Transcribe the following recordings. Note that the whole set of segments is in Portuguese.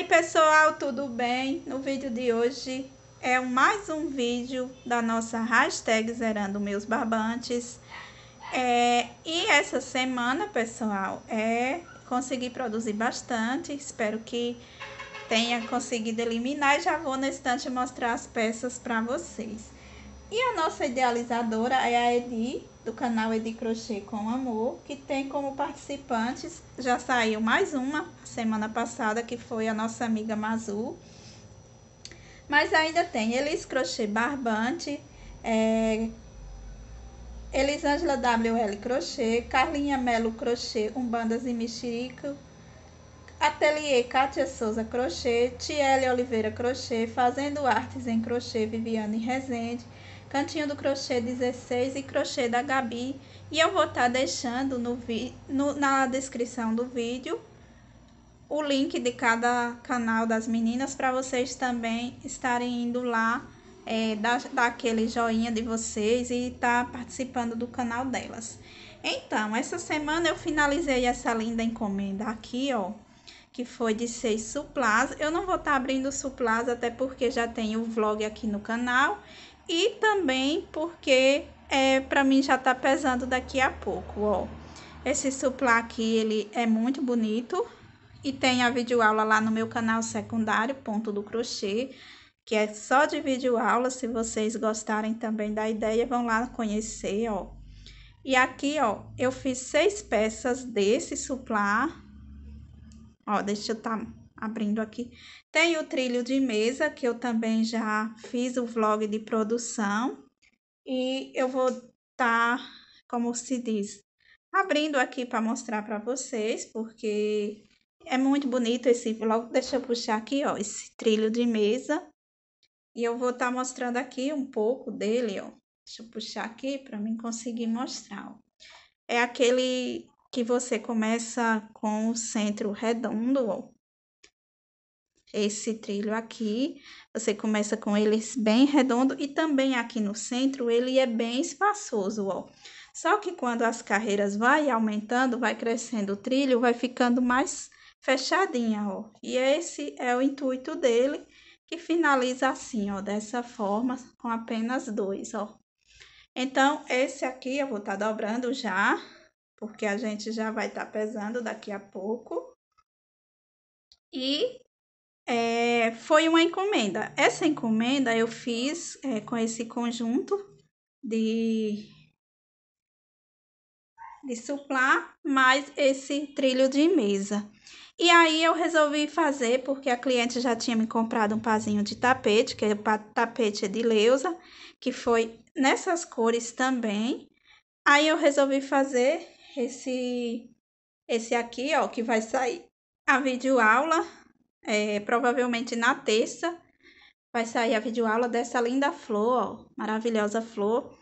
aí pessoal, tudo bem? No vídeo de hoje é mais um vídeo da nossa hashtag Zerando Meus Barbantes. É, e essa semana, pessoal, é consegui produzir bastante. Espero que tenha conseguido eliminar já vou no instante mostrar as peças para vocês. E a nossa idealizadora é a Edi, do canal Edi Crochê com Amor, que tem como participantes, já saiu mais uma semana passada, que foi a nossa amiga Mazu. Mas ainda tem Elis Crochê Barbante, é, Elisângela WL Crochê, Carlinha Melo Crochê, Umbandas e Mexerica, Ateliê Kátia Souza Crochê, Tiele Oliveira Crochê, Fazendo Artes em Crochê Viviane Rezende, Cantinho do Crochê 16 e Crochê da Gabi. E eu vou estar tá deixando no vi no, na descrição do vídeo o link de cada canal das meninas para vocês também estarem indo lá, é, dar, dar aquele joinha de vocês e estar tá participando do canal delas. Então, essa semana eu finalizei essa linda encomenda aqui, ó que foi de seis suplás. Eu não vou estar tá abrindo suplás até porque já tenho o vlog aqui no canal e também porque é para mim já tá pesando daqui a pouco, ó. Esse suplá aqui, ele é muito bonito e tem a videoaula lá no meu canal secundário, Ponto do Crochê, que é só de videoaula, se vocês gostarem também da ideia, vão lá conhecer, ó. E aqui, ó, eu fiz seis peças desse suplá, Ó, deixa eu tá abrindo aqui. Tem o trilho de mesa, que eu também já fiz o vlog de produção. E eu vou tá, como se diz, abrindo aqui para mostrar para vocês, porque é muito bonito esse vlog. Deixa eu puxar aqui, ó, esse trilho de mesa. E eu vou estar tá mostrando aqui um pouco dele, ó. Deixa eu puxar aqui para mim conseguir mostrar, ó. É aquele que você começa com o centro redondo. Esse trilho aqui, você começa com ele bem redondo e também aqui no centro ele é bem espaçoso, ó. Só que quando as carreiras vai aumentando, vai crescendo o trilho, vai ficando mais fechadinha, ó. E esse é o intuito dele, que finaliza assim, ó, dessa forma, com apenas dois, ó. Então, esse aqui eu vou estar tá dobrando já, porque a gente já vai estar tá pesando daqui a pouco. E é, foi uma encomenda. Essa encomenda eu fiz é, com esse conjunto de, de suplá, mais esse trilho de mesa. E aí eu resolvi fazer, porque a cliente já tinha me comprado um pazinho de tapete, que é o tapete de Leusa, que foi nessas cores também. Aí eu resolvi fazer esse, esse aqui, ó, que vai sair a videoaula, é, provavelmente na terça, vai sair a videoaula dessa linda flor, ó, maravilhosa flor.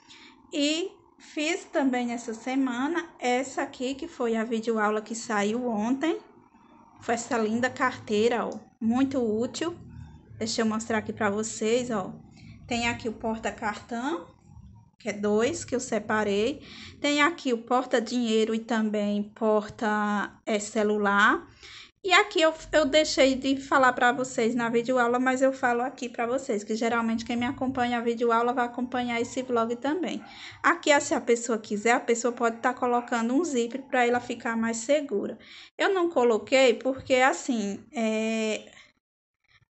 E fiz também essa semana essa aqui, que foi a videoaula que saiu ontem. Foi essa linda carteira, ó, muito útil. Deixa eu mostrar aqui para vocês, ó. Tem aqui o porta-cartão, que é dois que eu separei. Tem aqui o porta-dinheiro e também porta-celular. É, e aqui eu, eu deixei de falar para vocês na videoaula, mas eu falo aqui para vocês, que geralmente quem me acompanha a videoaula vai acompanhar esse vlog também. Aqui, se a pessoa quiser, a pessoa pode estar tá colocando um zíper para ela ficar mais segura. Eu não coloquei porque, assim, é,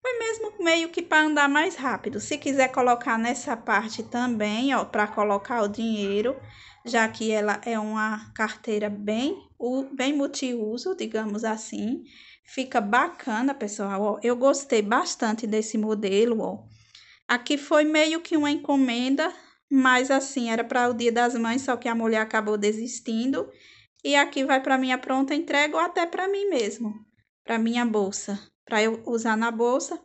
foi mesmo meio que para andar mais rápido. Se quiser colocar nessa parte também, ó, para colocar o dinheiro, já que ela é uma carteira bem, bem multiuso, digamos assim. Fica bacana, pessoal. Ó, eu gostei bastante desse modelo, ó. Aqui foi meio que uma encomenda, mas assim, era para o Dia das Mães, só que a mulher acabou desistindo. E aqui vai para minha pronta entrega ou até para mim mesmo, para minha bolsa para eu usar na bolsa.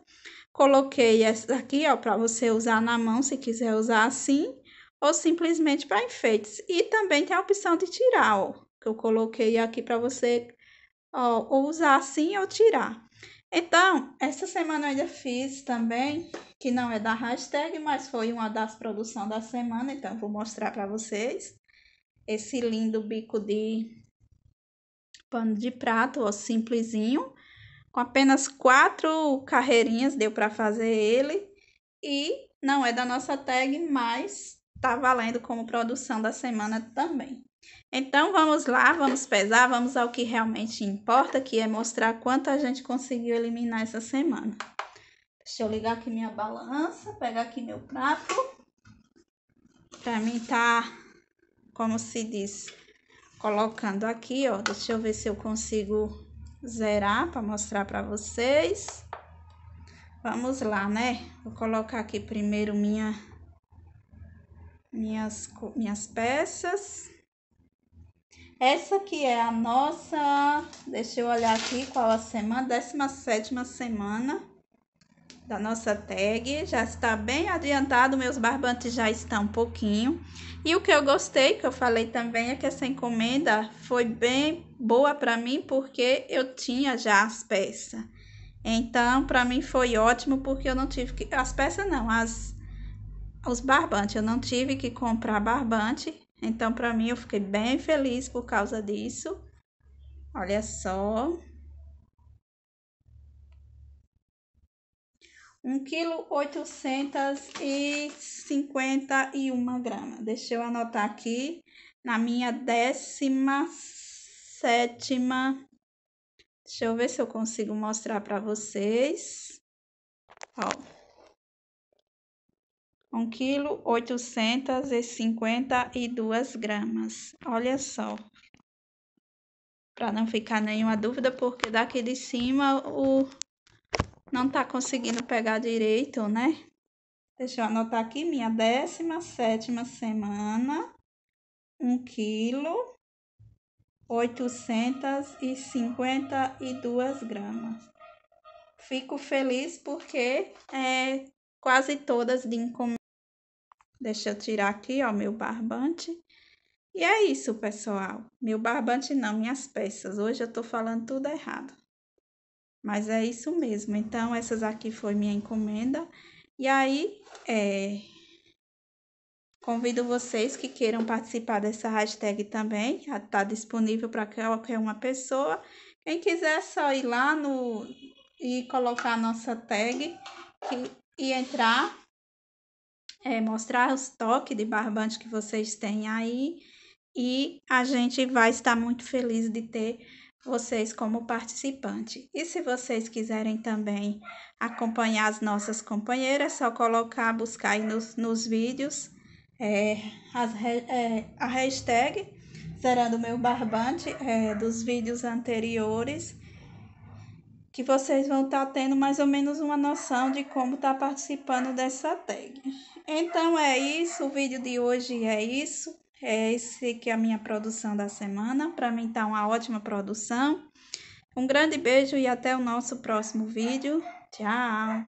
Coloquei essa aqui, ó, para você usar na mão, se quiser usar assim, ou simplesmente para enfeites. E também tem a opção de tirar, ó, que eu coloquei aqui para você ó, ou usar assim ou tirar. Então, essa semana eu ainda fiz também, que não é da hashtag, mas foi uma das produções da semana, então vou mostrar para vocês esse lindo bico de pano de prato, ó, simplesinho. Com apenas quatro carreirinhas deu para fazer ele. E não é da nossa tag, mas tá valendo como produção da semana também. Então vamos lá, vamos pesar, vamos ao que realmente importa, que é mostrar quanto a gente conseguiu eliminar essa semana. Deixa eu ligar aqui minha balança, pegar aqui meu prato. Pra mim tá, como se diz, colocando aqui, ó. Deixa eu ver se eu consigo zerar para mostrar para vocês. Vamos lá, né? Vou colocar aqui primeiro minha, minhas, minhas peças. Essa aqui é a nossa, deixa eu olhar aqui qual a semana, 17 semana da nossa tag. Já está bem adiantado, meus barbantes já estão um pouquinho. E o que eu gostei, que eu falei também, é que essa encomenda foi bem boa para mim, porque eu tinha já as peças. Então, para mim foi ótimo, porque eu não tive que... As peças não, as... Os barbantes, eu não tive que comprar barbante. Então, para mim, eu fiquei bem feliz por causa disso. Olha só. 1,851 gramas. Deixa eu anotar aqui na minha décima sétima. Deixa eu ver se eu consigo mostrar para vocês. Ó. 1,852 gramas. Olha só. Para não ficar nenhuma dúvida, porque daqui de cima o não tá conseguindo pegar direito, né? Deixa eu anotar aqui minha 17 semana, 1 quilo, 852 gramas. Fico feliz porque é quase todas de encomenda. Deixa eu tirar aqui, ó, meu barbante. E é isso, pessoal. Meu barbante não, minhas peças. Hoje eu tô falando tudo errado. Mas é isso mesmo. Então, essas aqui foi minha encomenda. E aí, é, Convido vocês que queiram participar dessa hashtag também, já está disponível para qualquer uma pessoa. Quem quiser é só ir lá no e colocar a nossa tag e entrar, é, mostrar os toques de barbante que vocês têm aí. E a gente vai estar muito feliz de ter vocês como participante. E se vocês quiserem também acompanhar as nossas companheiras, é só colocar, buscar aí nos, nos vídeos é, as, é, a hashtag Zerando Meu Barbante é, dos vídeos anteriores, que vocês vão estar tá tendo mais ou menos uma noção de como está participando dessa tag. Então é isso, o vídeo de hoje é isso. É esse que é a minha produção da semana. Para mim tá uma ótima produção. Um grande beijo e até o nosso próximo vídeo. Tchau!